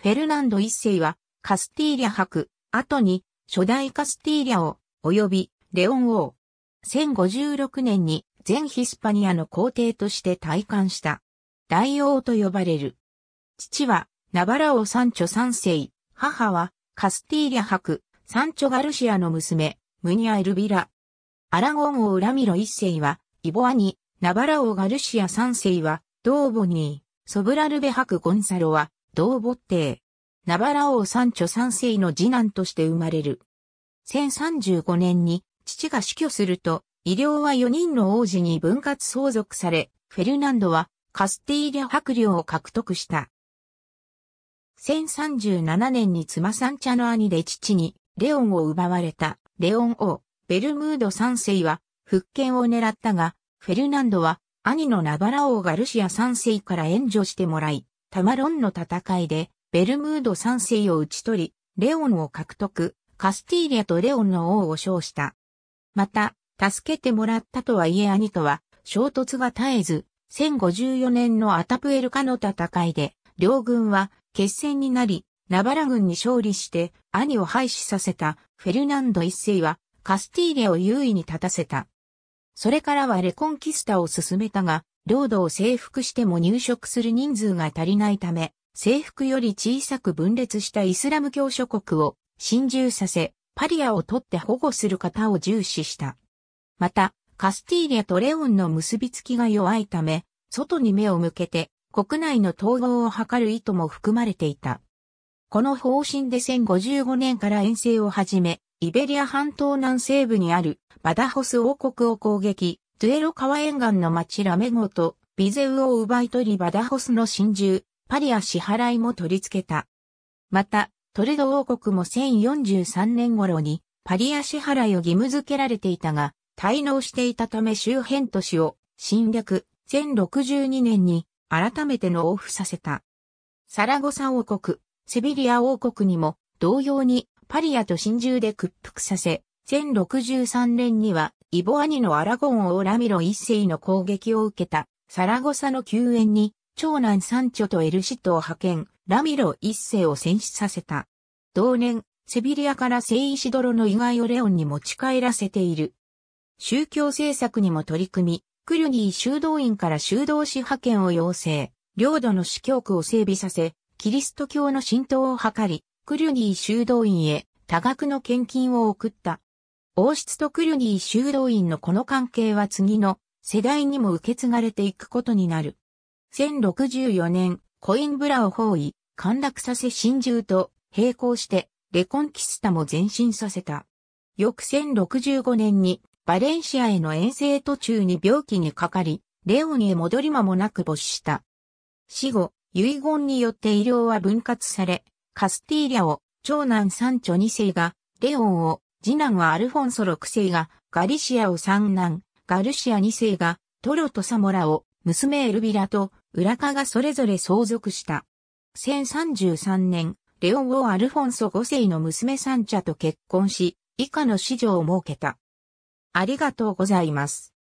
フェルナンド一世はカスティーリャ博、後に初代カスティーリャ王、及びレオン王。1056年に全ヒスパニアの皇帝として退官した。大王と呼ばれる。父はナバラ王サンチョ三世、母はカスティーリャ博、サンチョガルシアの娘、ムニア・エルビラ。アラゴン王ラミロ一世は、イボアニ、ナバラ王ガルシア三世は、ドーボニー、ソブラルベ博ゴンサロは、同母帝。ナバラ王三著三世の次男として生まれる。1035年に父が死去すると、医療は4人の王子に分割相続され、フェルナンドはカスティーリャ伯領を獲得した。1037年に妻三茶の兄で父にレオンを奪われたレオン王、ベルムード三世は復権を狙ったが、フェルナンドは兄のナバラ王ガルシア三世から援助してもらい、タマロンの戦いで、ベルムード三世を討ち取り、レオンを獲得、カスティーリアとレオンの王を称した。また、助けてもらったとはいえ兄とは、衝突が絶えず、1054年のアタプエルカの戦いで、両軍は決戦になり、ナバラ軍に勝利して兄を廃止させたフェルナンド一世はカスティーレを優位に立たせた。それからはレコンキスタを進めたが、領土を征服しても入植する人数が足りないため、征服より小さく分裂したイスラム教諸国を侵入させ、パリアを取って保護する方を重視した。また、カスティーリャとレオンの結びつきが弱いため、外に目を向けて国内の統合を図る意図も含まれていた。この方針で1055年から遠征を始め、イベリア半島南西部にあるバダホス王国を攻撃、トゥエロ川沿岸の町ラメゴとビゼウを奪い取りバダホスの真珠、パリア支払いも取り付けた。また、トレド王国も1043年頃にパリア支払いを義務付けられていたが、滞納していたため周辺都市を侵略、1062年に改めての付させた。サラゴサ王国、セビリア王国にも同様にパリアと真珠で屈服させ、1063年にはイボアニのアラゴン王ラミロ一世の攻撃を受けた、サラゴサの救援に、長男サンチョとエルシトを派遣、ラミロ一世を戦死させた。同年、セビリアから聖石泥の遺骸をレオンに持ち帰らせている。宗教政策にも取り組み、クリュニー修道院から修道士派遣を要請、領土の司教区を整備させ、キリスト教の浸透を図り、クリュニー修道院へ多額の献金を送った。王室とクルニー修道院のこの関係は次の世代にも受け継がれていくことになる。1064年、コインブラを包囲、陥落させ真珠と並行して、レコンキスタも前進させた。翌1065年に、バレンシアへの遠征途中に病気にかかり、レオンへ戻り間もなく没した。死後、遺言によって医療は分割され、カスティーリャを長男サンチョ2世がレオンを次男はアルフォンソ6世がガリシアを三男、ガルシア2世がトロとサモラを娘エルビラと裏カがそれぞれ相続した。1033年、レオン王アルフォンソ5世の娘サンチャと結婚し、以下の子女を設けた。ありがとうございます。